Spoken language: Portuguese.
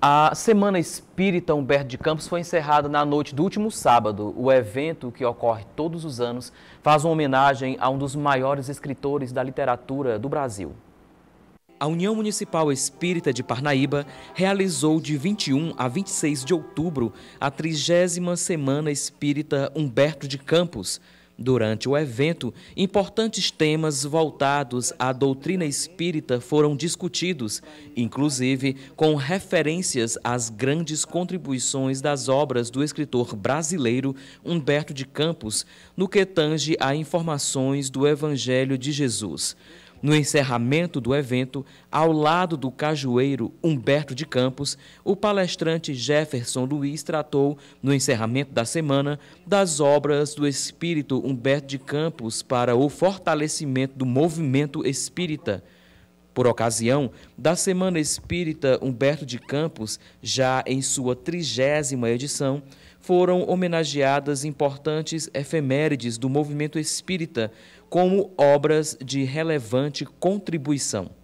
A Semana Espírita Humberto de Campos foi encerrada na noite do último sábado. O evento, que ocorre todos os anos, faz uma homenagem a um dos maiores escritores da literatura do Brasil. A União Municipal Espírita de Parnaíba realizou de 21 a 26 de outubro a 30 Semana Espírita Humberto de Campos, Durante o evento, importantes temas voltados à doutrina espírita foram discutidos, inclusive com referências às grandes contribuições das obras do escritor brasileiro Humberto de Campos, no que tange a informações do Evangelho de Jesus. No encerramento do evento, ao lado do cajueiro Humberto de Campos, o palestrante Jefferson Luiz tratou, no encerramento da semana, das obras do espírito Humberto de Campos para o fortalecimento do movimento espírita. Por ocasião da Semana Espírita Humberto de Campos, já em sua trigésima edição, foram homenageadas importantes efemérides do movimento espírita como obras de relevante contribuição.